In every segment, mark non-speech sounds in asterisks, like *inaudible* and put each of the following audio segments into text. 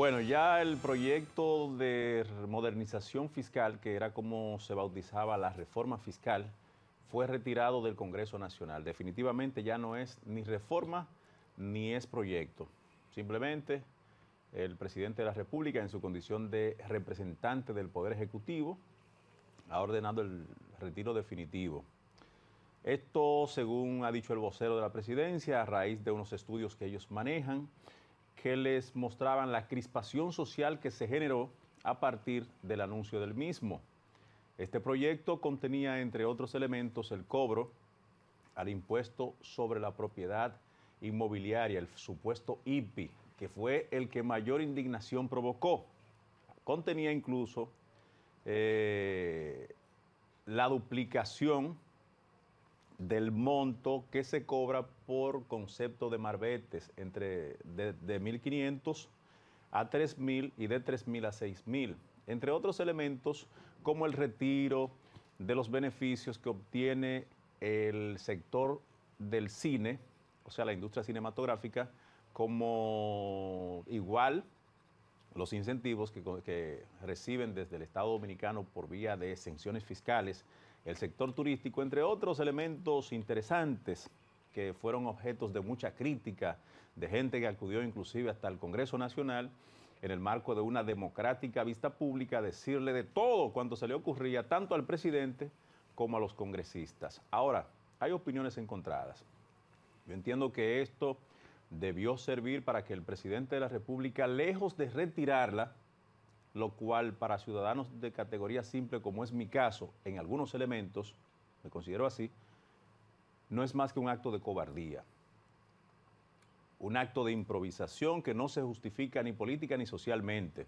Bueno, ya el proyecto de modernización fiscal, que era como se bautizaba la reforma fiscal, fue retirado del Congreso Nacional. Definitivamente ya no es ni reforma ni es proyecto. Simplemente el presidente de la República, en su condición de representante del Poder Ejecutivo, ha ordenado el retiro definitivo. Esto, según ha dicho el vocero de la presidencia, a raíz de unos estudios que ellos manejan, que les mostraban la crispación social que se generó a partir del anuncio del mismo. Este proyecto contenía, entre otros elementos, el cobro al impuesto sobre la propiedad inmobiliaria, el supuesto IPI, que fue el que mayor indignación provocó. Contenía incluso eh, la duplicación del monto que se cobra por concepto de marbetes, entre de, 1.500 a 3.000 y de 3.000 a 6.000, entre otros elementos como el retiro de los beneficios que obtiene el sector del cine, o sea, la industria cinematográfica, como igual los incentivos que reciben desde el Estado Dominicano por vía de exenciones fiscales el sector turístico, entre otros elementos interesantes que fueron objetos de mucha crítica de gente que acudió inclusive hasta el Congreso Nacional en el marco de una democrática vista pública, decirle de todo cuanto se le ocurría, tanto al presidente como a los congresistas. Ahora, hay opiniones encontradas. Yo entiendo que esto debió servir para que el presidente de la República, lejos de retirarla, lo cual para ciudadanos de categoría simple, como es mi caso, en algunos elementos, me considero así, no es más que un acto de cobardía, un acto de improvisación que no se justifica ni política ni socialmente.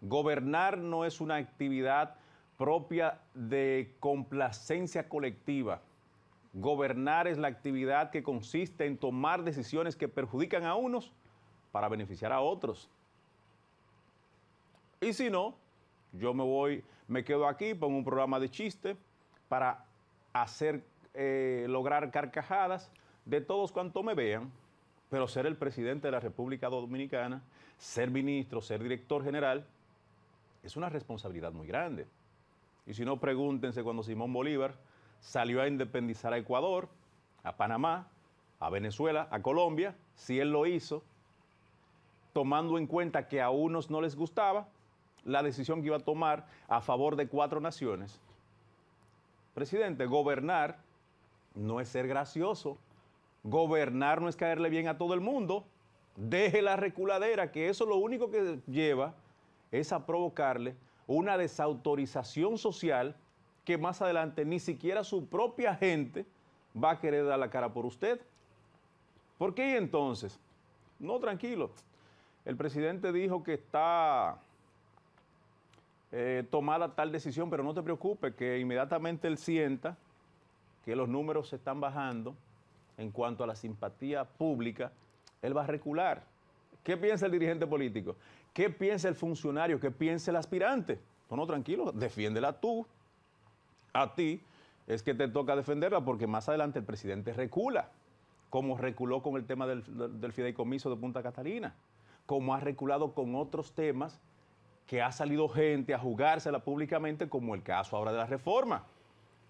Gobernar no es una actividad propia de complacencia colectiva. Gobernar es la actividad que consiste en tomar decisiones que perjudican a unos para beneficiar a otros. Y si no, yo me voy, me quedo aquí, pongo un programa de chiste para hacer, eh, lograr carcajadas de todos cuanto me vean, pero ser el presidente de la República Dominicana, ser ministro, ser director general, es una responsabilidad muy grande. Y si no, pregúntense cuando Simón Bolívar salió a independizar a Ecuador, a Panamá, a Venezuela, a Colombia, si él lo hizo, tomando en cuenta que a unos no les gustaba, la decisión que iba a tomar a favor de cuatro naciones. Presidente, gobernar no es ser gracioso, gobernar no es caerle bien a todo el mundo, deje la reculadera, que eso lo único que lleva es a provocarle una desautorización social que más adelante ni siquiera su propia gente va a querer dar la cara por usted. ¿Por qué entonces? No, tranquilo. El presidente dijo que está eh, tomada tal decisión, pero no te preocupes que inmediatamente él sienta que los números se están bajando en cuanto a la simpatía pública, él va a recular. ¿Qué piensa el dirigente político? ¿Qué piensa el funcionario? ¿Qué piensa el aspirante? No, no, tranquilo, defiéndela tú. A ti es que te toca defenderla porque más adelante el presidente recula, como reculó con el tema del, del fideicomiso de Punta Catalina, como ha reculado con otros temas que ha salido gente a jugársela públicamente, como el caso ahora de la reforma,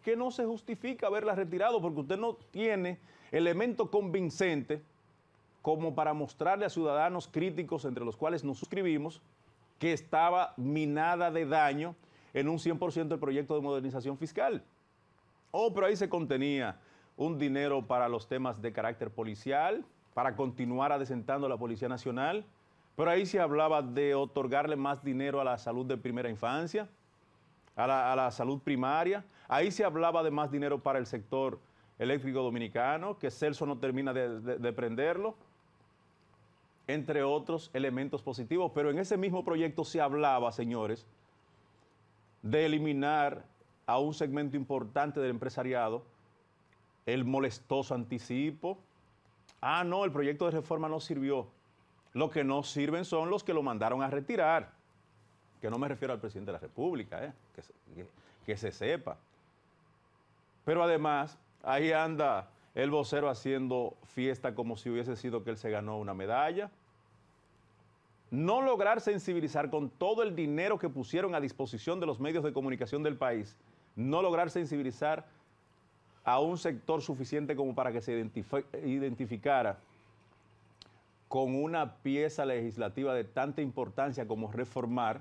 que no se justifica haberla retirado porque usted no tiene elemento convincente como para mostrarle a ciudadanos críticos, entre los cuales nos suscribimos, que estaba minada de daño en un 100% el proyecto de modernización fiscal. Oh, pero ahí se contenía un dinero para los temas de carácter policial, para continuar adesentando a la Policía Nacional, pero ahí se hablaba de otorgarle más dinero a la salud de primera infancia, a la, salud primaria. Ahí se hablaba de más dinero para el sector eléctrico dominicano, que Celso no termina de prenderlo, entre otros elementos positivos. Pero en ese mismo proyecto se hablaba, señores, de eliminar a un segmento importante del empresariado el molestoso anticipo. Ah, no, el proyecto de reforma no sirvió. Lo que no sirven son los que lo mandaron a retirar. Que no me refiero al presidente de la República, eh, que, se, sepa. Pero además, ahí anda el vocero haciendo fiesta como si hubiese sido que él se ganó una medalla. No lograr sensibilizar con todo el dinero que pusieron a disposición de los medios de comunicación del país, no lograr sensibilizar a un sector suficiente como para que se identificara con una pieza legislativa de tanta importancia como reformar,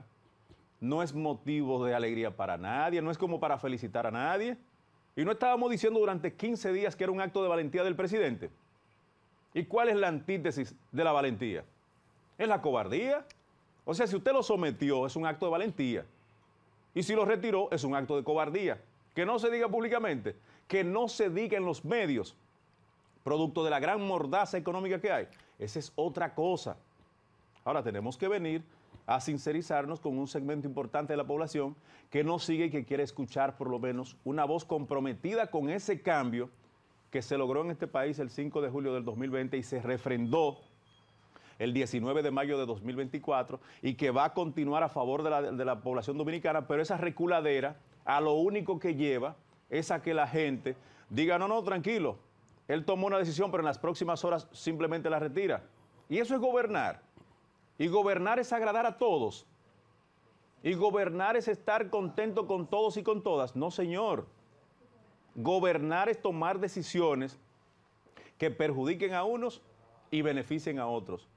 no es motivo de alegría para nadie, no es como para felicitar a nadie. Y no estábamos diciendo durante 15 días que era un acto de valentía del presidente. ¿Y cuál es la antítesis de la valentía? Es la cobardía. O sea, si usted lo sometió, es un acto de valentía. Y si lo retiró, es un acto de cobardía. Que no se diga públicamente, que no se diga en los medios, producto de la gran mordaza económica que hay. Esa es otra cosa. Ahora tenemos que venir a sincerizarnos con un segmento importante de la población que no sigue y que quiere escuchar por lo menos una voz comprometida con ese cambio que se logró en este país el 5 de julio del 2020 y se refrendó el 19 de mayo de 2024 y que va a continuar a favor de la, población dominicana, pero esa reculadera a lo único que lleva es a que la gente diga, no, no, tranquilo, él tomó una decisión, pero en las próximas horas simplemente la retira. Y eso es gobernar. Y gobernar es agradar a todos. Y gobernar es estar contento con todos y con todas. No, señor. Gobernar es tomar decisiones que perjudiquen a unos y beneficien a otros.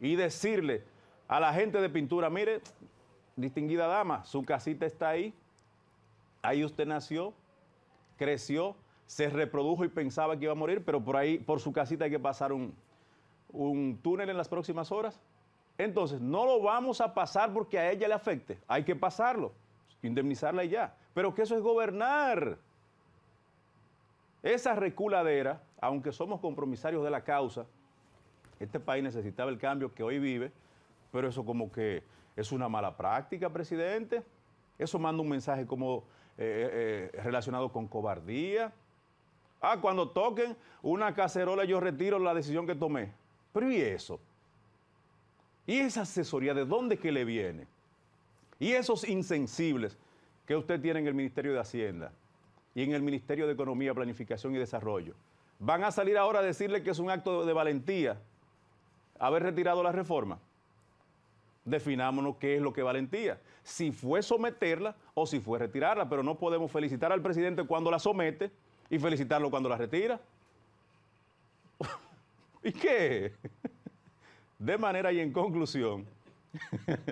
Y decirle a la gente de pintura, mire, distinguida dama, su casita está ahí, ahí usted nació, creció, se reprodujo y pensaba que iba a morir, pero por ahí, por su casita hay que pasar un, túnel en las próximas horas. Entonces, no lo vamos a pasar porque a ella le afecte. Hay que pasarlo, indemnizarla y ya. Pero que eso es gobernar. Esa reculadera, aunque somos compromisarios de la causa, este país necesitaba el cambio que hoy vive, pero eso como que es una mala práctica, presidente. Eso manda un mensaje como eh, eh, eh, relacionado con cobardía, Ah, cuando toquen una cacerola yo retiro la decisión que tomé. Pero ¿y eso? ¿Y esa asesoría de dónde que le viene? ¿Y esos insensibles que usted tiene en el Ministerio de Hacienda y en el Ministerio de Economía, Planificación y Desarrollo? ¿Van a salir ahora a decirle que es un acto de valentía haber retirado la reforma? Definámonos qué es lo que valentía. Si fue someterla o si fue retirarla, pero no podemos felicitar al presidente cuando la somete y felicitarlo cuando la retira. *laughs* ¿Y qué? De manera y en conclusión,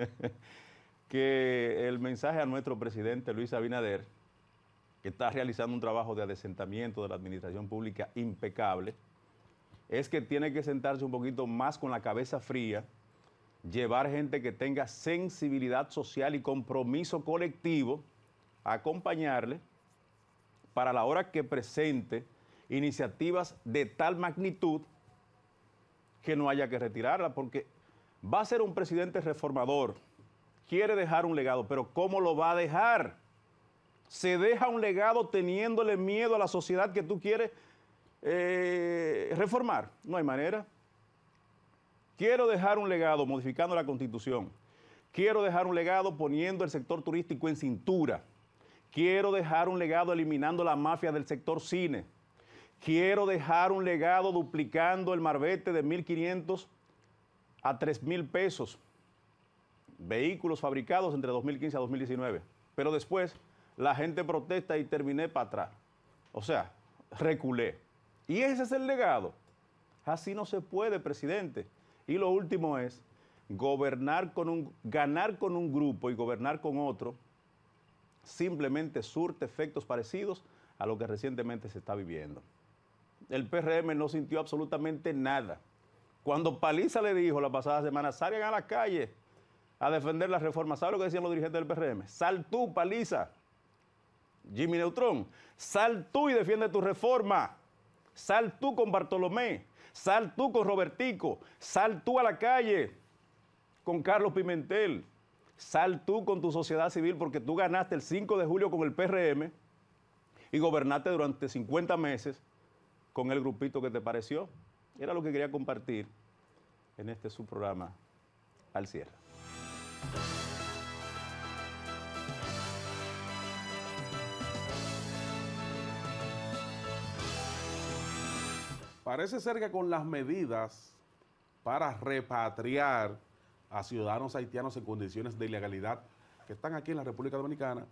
*laughs* que el mensaje a nuestro presidente Luis Abinader, que está realizando un trabajo de adesentamiento de la administración pública impecable, es que tiene que sentarse un poquito más con la cabeza fría, llevar gente que tenga sensibilidad social y compromiso colectivo, a acompañarle para la hora que presente iniciativas de tal magnitud que no haya que retirarla, porque va a ser un presidente reformador, quiere dejar un legado, pero ¿cómo lo va a dejar? Se deja un legado teniéndole miedo a la sociedad que tú quieres eh, reformar. No hay manera. Quiero dejar un legado modificando la constitución. Quiero dejar un legado poniendo el sector turístico en cintura. Quiero dejar un legado eliminando la mafia del sector cine. Quiero dejar un legado duplicando el marbete de 1.500 a 3.000 pesos. Vehículos fabricados entre 2015 a 2019. Pero después la gente protesta y terminé para atrás. O sea, reculé. Y ese es el legado. Así no se puede, presidente. Y lo último es gobernar con un, ganar con un grupo y gobernar con otro simplemente surte efectos parecidos a lo que recientemente se está viviendo. El PRM no sintió absolutamente nada. Cuando Paliza le dijo la pasada semana, salgan a la calle a defender la reforma, ¿sabe lo que decían los dirigentes del PRM? Sal tú, Paliza. Jimmy Neutrón, sal tú y defiende tu reforma. Sal tú con Bartolomé. Sal tú con Robertico. Sal tú a la calle con Carlos Pimentel. Sal tú con tu sociedad civil porque tú ganaste el 5 de julio con el PRM y gobernaste durante 50 meses con el grupito que te pareció. Era lo que quería compartir en este subprograma al cierre. Parece ser que con las medidas para repatriar a ciudadanos haitianos en condiciones de ilegalidad que están aquí en la República Dominicana,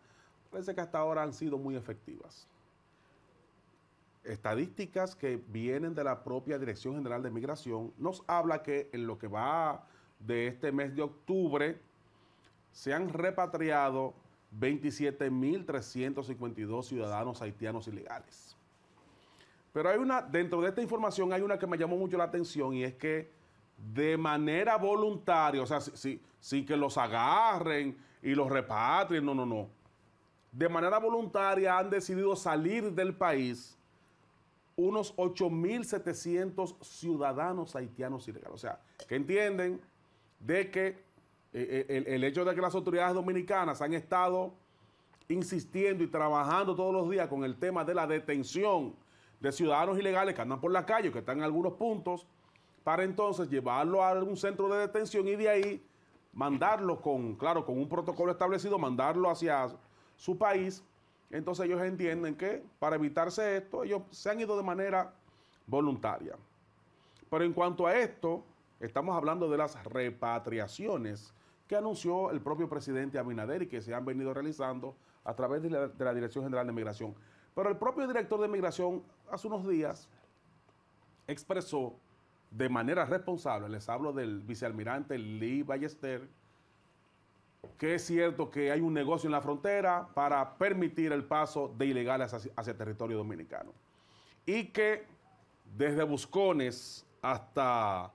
parece que hasta ahora han sido muy efectivas. Estadísticas que vienen de la propia Dirección General de Migración nos habla que en lo que va de este mes de octubre se han repatriado 27.352 ciudadanos haitianos ilegales. Pero hay una, dentro de esta información hay una que me llamó mucho la atención y es que de manera voluntaria, o sea, sin que los agarren y los repatrien, no, no, no. De manera voluntaria han decidido salir del país unos 8.700 ciudadanos haitianos ilegales. O sea, que entienden de que eh, eh, el, el hecho de que las autoridades dominicanas han estado insistiendo y trabajando todos los días con el tema de la detención de ciudadanos ilegales que andan por la calle, que están en algunos puntos, para entonces llevarlo a algún centro de detención y de ahí mandarlo con, claro, con un protocolo establecido, mandarlo hacia su país. Entonces ellos entienden que para evitarse esto, ellos se han ido de manera voluntaria. Pero en cuanto a esto, estamos hablando de las repatriaciones que anunció el propio presidente Abinader y que se han venido realizando a través de la Dirección General de Migración. Pero el propio director de Migración hace unos días expresó de manera responsable, les hablo del vicealmirante Lee Ballester, que es cierto que hay un negocio en la frontera para permitir el paso de ilegales hacia, territorio dominicano. Y que desde buscones hasta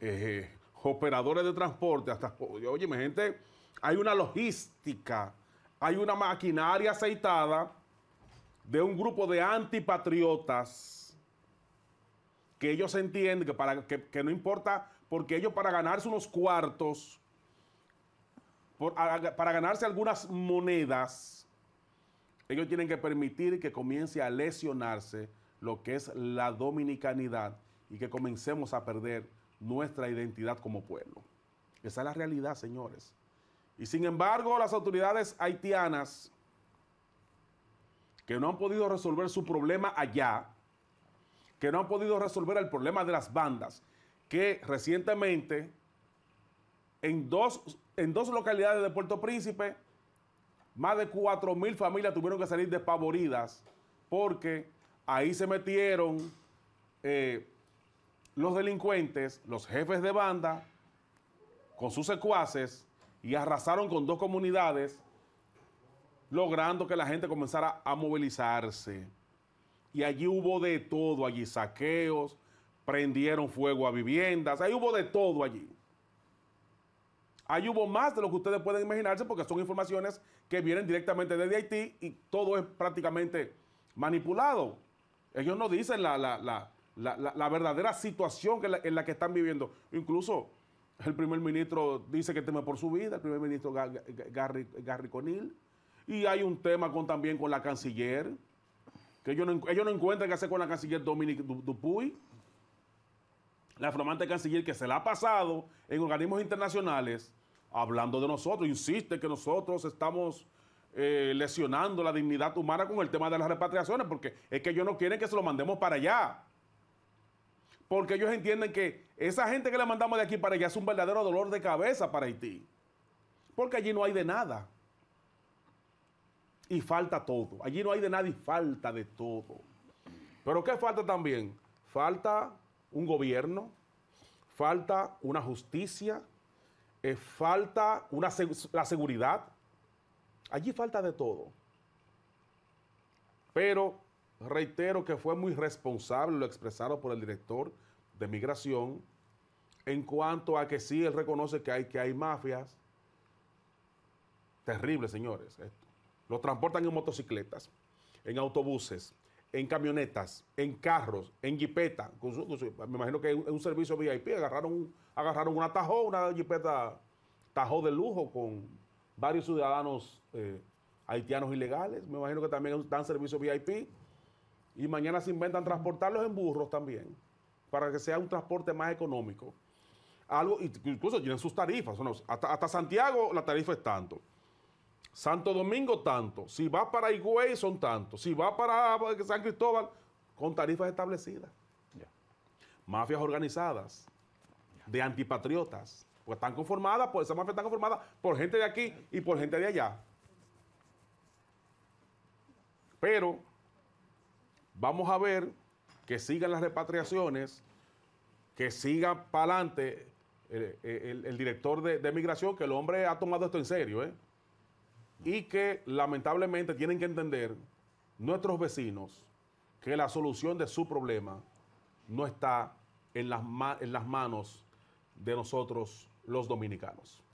eh, operadores de transporte, hasta, oye, mi gente, hay una logística, hay una maquinaria aceitada de un grupo de antipatriotas que ellos entienden que, para, que, no importa, porque ellos para ganarse unos cuartos, para ganarse algunas monedas, ellos tienen que permitir que comience a lesionarse lo que es la dominicanidad y que comencemos a perder nuestra identidad como pueblo. Esa es la realidad, señores. Y sin embargo, las autoridades haitianas que no han podido resolver su problema allá, que no han podido resolver el problema de las bandas, que recientemente en dos, en dos localidades de Puerto Príncipe, más de 4.000 familias tuvieron que salir despavoridas porque ahí se metieron eh, los delincuentes, los jefes de banda, con sus secuaces y arrasaron con dos comunidades, logrando que la gente comenzara a movilizarse y allí hubo de todo, allí saqueos, prendieron fuego a viviendas, ahí hubo de todo allí. Ahí hubo más de lo que ustedes pueden imaginarse porque son informaciones que vienen directamente desde Haití y todo es prácticamente manipulado. Ellos no dicen la, verdadera situación en, la, que están viviendo. Incluso el primer ministro dice que teme por su vida, el primer ministro Garry, Conil. Y hay un tema también con la canciller, que ellos no, encuentran qué hacer con la canciller Dominique Dupuy, la flamante canciller que se la ha pasado en organismos internacionales hablando de nosotros, insiste que nosotros estamos eh, lesionando la dignidad humana con el tema de las repatriaciones, porque es que ellos no quieren que se lo mandemos para allá. Porque ellos entienden que esa gente que le mandamos de aquí para allá es un verdadero dolor de cabeza para Haití. Porque allí no hay de nada y falta todo. Allí no hay de nadie, falta de todo. Pero ¿qué falta también? Falta un gobierno, falta una justicia, eh, falta una la seguridad. Allí falta de todo. Pero reitero que fue muy responsable lo expresado por el director de migración en cuanto a que sí, él reconoce que hay, que hay mafias Terrible, señores. Esto los transportan en motocicletas, en autobuses, en camionetas, en carros, en jipeta. Me imagino que es un servicio VIP. Agarraron, agarraron una Tajo, una jipeta Tajo de lujo con varios ciudadanos eh, haitianos ilegales. Me imagino que también dan servicio VIP. Y mañana se inventan transportarlos en burros también, para que sea un transporte más económico. Algo, incluso tienen sus tarifas. hasta Santiago la tarifa es tanto. Santo Domingo tanto, si va para Higüey son tantos, si va para San Cristóbal con tarifas establecidas. Mafias organizadas de antipatriotas, porque están conformadas, por esa mafia están conformadas por gente de aquí y por gente de allá. Pero vamos a ver que sigan las repatriaciones, que siga para adelante eh, eh, el, director de, de migración, que el hombre ha tomado esto en serio, ¿eh? y que lamentablemente tienen que entender nuestros vecinos que la solución de su problema no está en las, manos de nosotros los dominicanos.